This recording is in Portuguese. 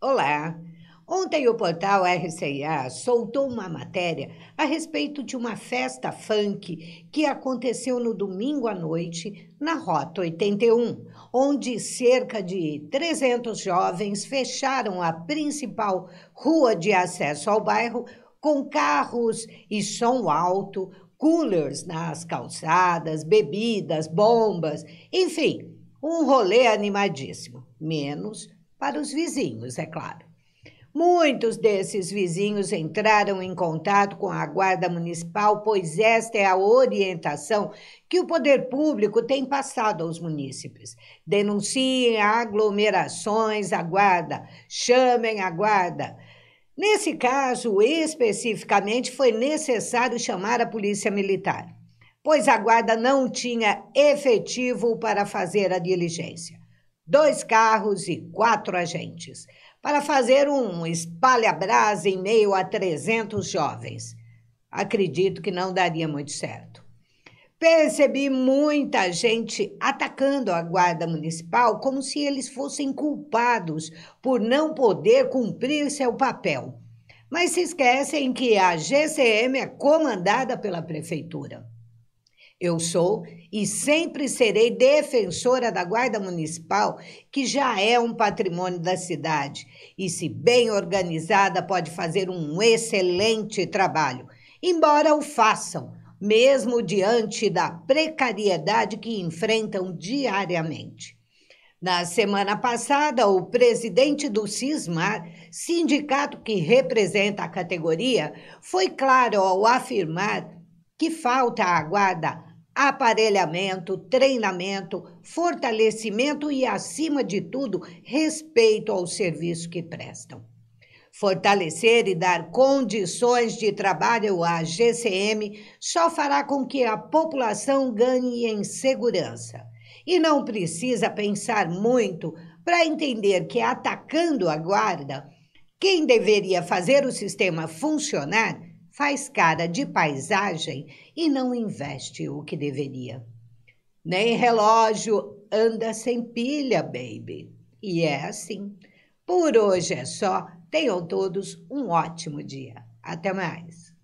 Olá! Ontem o portal RCA soltou uma matéria a respeito de uma festa funk que aconteceu no domingo à noite na Rota 81, onde cerca de 300 jovens fecharam a principal rua de acesso ao bairro com carros e som alto, coolers nas calçadas, bebidas, bombas, enfim, um rolê animadíssimo, menos para os vizinhos, é claro. Muitos desses vizinhos entraram em contato com a Guarda Municipal, pois esta é a orientação que o poder público tem passado aos munícipes. Denunciem aglomerações a Guarda, chamem a Guarda. Nesse caso, especificamente, foi necessário chamar a Polícia Militar, pois a Guarda não tinha efetivo para fazer a diligência dois carros e quatro agentes, para fazer um espalha-brás em meio a 300 jovens. Acredito que não daria muito certo. Percebi muita gente atacando a Guarda Municipal como se eles fossem culpados por não poder cumprir seu papel. Mas se esquecem que a GCM é comandada pela Prefeitura. Eu sou e sempre serei defensora da Guarda Municipal, que já é um patrimônio da cidade e, se bem organizada, pode fazer um excelente trabalho, embora o façam, mesmo diante da precariedade que enfrentam diariamente. Na semana passada, o presidente do CISMAR, sindicato que representa a categoria, foi claro ao afirmar que falta à guarda aparelhamento, treinamento, fortalecimento e, acima de tudo, respeito ao serviço que prestam. Fortalecer e dar condições de trabalho à GCM só fará com que a população ganhe em segurança. E não precisa pensar muito para entender que, atacando a guarda, quem deveria fazer o sistema funcionar faz cara de paisagem e não investe o que deveria. Nem relógio anda sem pilha, baby. E é assim. Por hoje é só. Tenham todos um ótimo dia. Até mais.